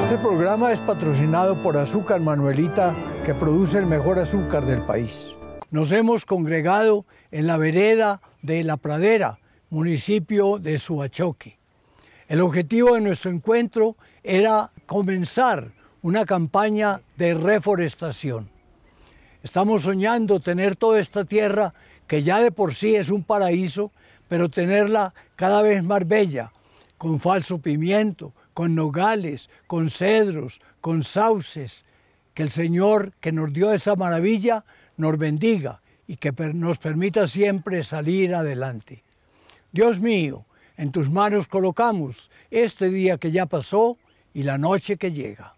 Este programa es patrocinado por Azúcar Manuelita, que produce el mejor azúcar del país. Nos hemos congregado en la vereda de La Pradera, municipio de Suachoque. El objetivo de nuestro encuentro era comenzar una campaña de reforestación. Estamos soñando tener toda esta tierra, que ya de por sí es un paraíso, pero tenerla cada vez más bella, con falso pimiento, con nogales, con cedros, con sauces. Que el Señor que nos dio esa maravilla nos bendiga y que nos permita siempre salir adelante. Dios mío, en tus manos colocamos este día que ya pasó y la noche que llega.